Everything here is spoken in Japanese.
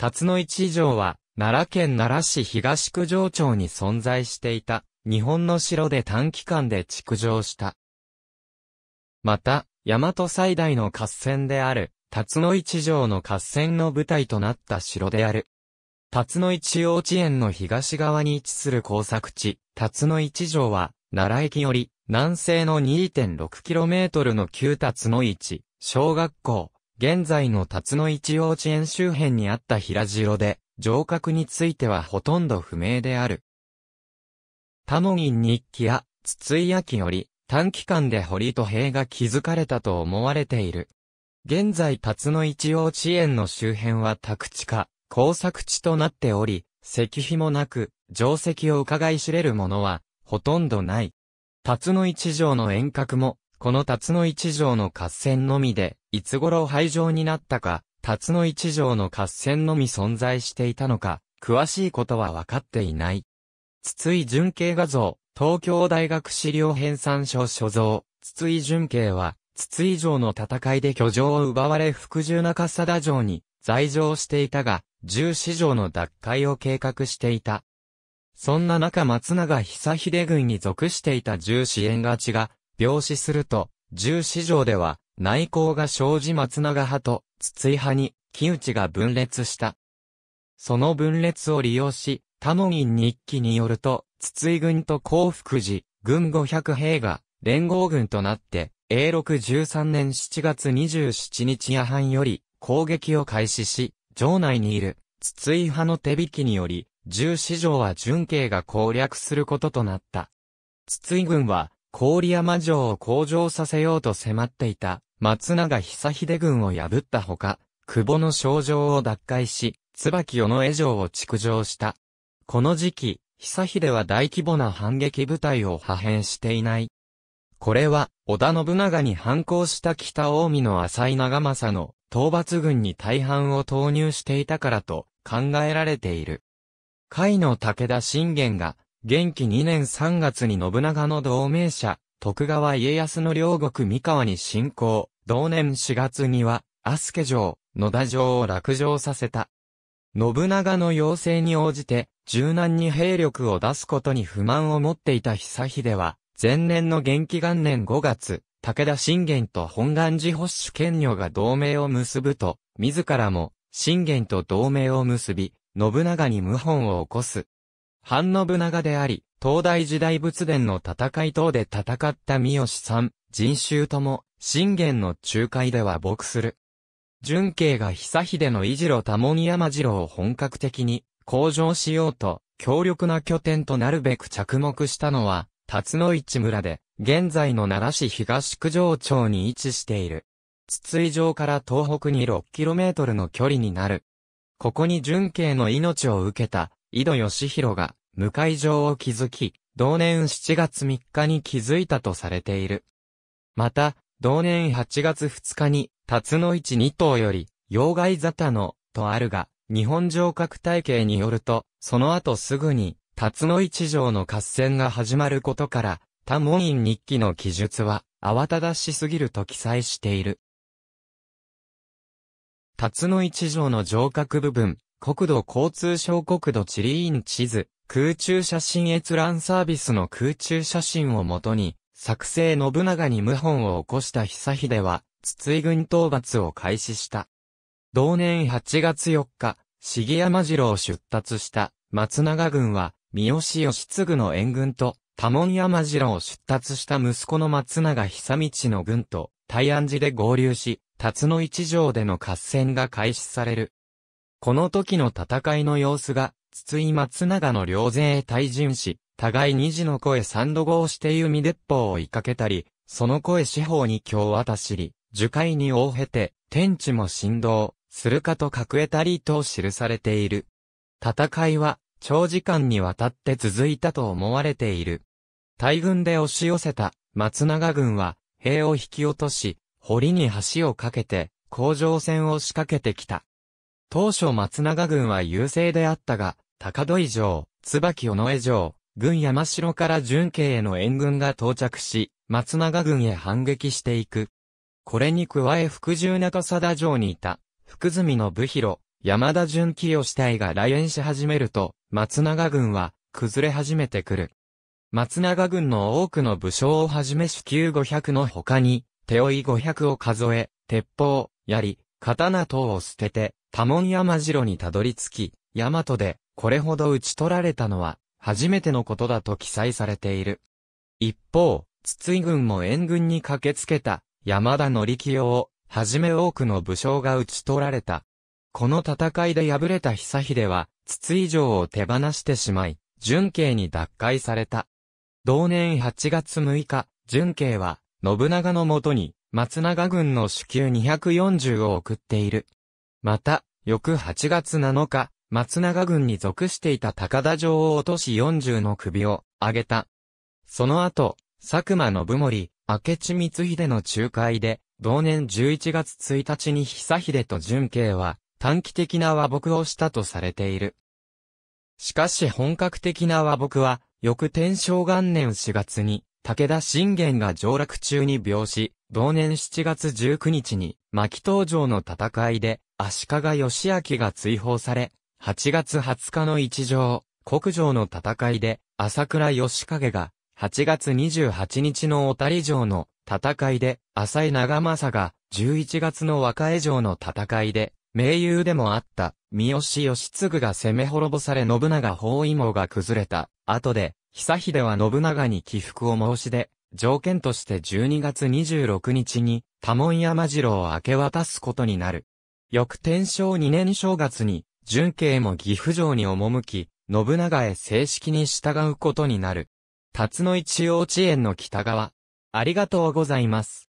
辰野市城は、奈良県奈良市東九条町に存在していた、日本の城で短期間で築城した。また、大和最大の合戦である、辰野市城の合戦の舞台となった城である。辰野市幼稚園の東側に位置する工作地、辰野市城は、奈良駅より、南西の 2.6km の旧辰野市、小学校、現在の辰野一幼稚園周辺にあった平城で、城郭についてはほとんど不明である。他の銀日記や筒井秋より短期間で堀と塀が築かれたと思われている。現在辰野一幼稚園の周辺は宅地化、工作地となっており、石碑もなく、定石を伺い知れるものは、ほとんどない。辰野一条の遠隔も、この辰野一条の合戦のみで、いつ頃廃城になったか、辰野一条の合戦のみ存在していたのか、詳しいことは分かっていない。筒井純慶画像、東京大学資料編纂書所蔵、筒井純慶は、筒井城の戦いで居城を奪われ服従中貞城に在城していたが、十四城の奪回を計画していた。そんな中松永久秀軍に属していた十四縁勝ちが、病死すると、十四条では、内向が生じ松永派と筒井派に、木内が分裂した。その分裂を利用し、他の院日記によると、筒井軍と幸福寺、軍五百兵が、連合軍となって、永禄13年7月27日夜半より、攻撃を開始し、城内にいる、筒井派の手引きにより、十四条は純慶が攻略することとなった。筒井軍は、郡山城を向上させようと迫っていた松永久秀軍を破ったほか、久保の症状を奪回し、椿尾の江城を築城した。この時期、久秀は大規模な反撃部隊を派遣していない。これは、織田信長に反抗した北近江の浅井長政の討伐軍に大半を投入していたからと考えられている。甲斐の武田信玄が元気2年3月に信長の同盟者、徳川家康の両国三河に侵攻、同年4月には、スケ城、野田城を落城させた。信長の要請に応じて、柔軟に兵力を出すことに不満を持っていた久秀は、前年の元気元年5月、武田信玄と本願寺保守権女が同盟を結ぶと、自らも、信玄と同盟を結び、信長に謀反を起こす。半信長であり、東大時代仏殿の戦い等で戦った三好さん、人衆とも、信玄の仲介では牧する。純慶が久秀の伊次郎多門山次郎を本格的に向上しようと、強力な拠点となるべく着目したのは、辰野市村で、現在の奈良市東九条町に位置している。筒井城から東北に 6km の距離になる。ここに純慶の命を受けた、井戸義弘が、無会場を築き、同年7月3日に築いたとされている。また、同年8月2日に、辰の市2頭より、妖怪沙汰の、とあるが、日本城郭体系によると、その後すぐに、辰の市城の合戦が始まることから、多門院日記の記述は、慌ただしすぎると記載している。辰の市城の城郭部分、国土交通省国土地理院地図、空中写真閲覧サービスの空中写真をもとに、作成信長に謀反を起こした久秀は、筒井軍討伐を開始した。同年8月4日、重山次郎出立した松永軍は、三好義継の援軍と、多門山次郎出立した息子の松永久道の軍と、大安寺で合流し、辰野一条での合戦が開始される。この時の戦いの様子が、筒井松永の両前へ退陣し、互い二次の声三度号して弓鉄砲を追いかけたり、その声四方に今日渡しり、樹海に大へて、天地も振動、するかと隠れたりと記されている。戦いは、長時間にわたって続いたと思われている。大軍で押し寄せた松永軍は、兵を引き落とし、堀に橋を架けて、工場戦を仕掛けてきた。当初松永軍は優勢であったが、高戸井城、椿尾上城、軍山城から順慶への援軍が到着し、松永軍へ反撃していく。これに加え福重中貞城にいた、福住の武広、山田純清死体が来園し始めると、松永軍は、崩れ始めてくる。松永軍の多くの武将をはじめ主級500の他に、手負い500を数え、鉄砲、槍、刀等を捨てて、多門山城にたどり着き、大和でこれほど打ち取られたのは初めてのことだと記載されている。一方、筒井軍も援軍に駆けつけた山田則清をはじめ多くの武将が打ち取られた。この戦いで敗れた久秀は筒井城を手放してしまい、純慶に奪回された。同年8月6日、純慶は信長のもとに松永軍の支給240を送っている。また、翌8月7日、松永軍に属していた高田城を落とし40の首を上げた。その後、佐久間信盛、明智光秀の仲介で、同年11月1日に久秀と純慶は、短期的な和睦をしたとされている。しかし本格的な和睦は、翌天正元年4月に、武田信玄が上洛中に病死、同年7月19日に、牧東城の戦いで、足利義明が追放され、8月20日の一条、国城の戦いで、朝倉義景が、8月28日の小谷城の戦いで、浅井長政が、11月の若江城の戦いで、名優でもあった、三好義継が攻め滅ぼされ信長包囲網が崩れた。後で、久秀は信長に起伏を申し出、条件として12月26日に、多門山城を明け渡すことになる。翌天正2年正月に、純慶も岐阜城に赴き、信長へ正式に従うことになる。辰野一幼稚園の北側。ありがとうございます。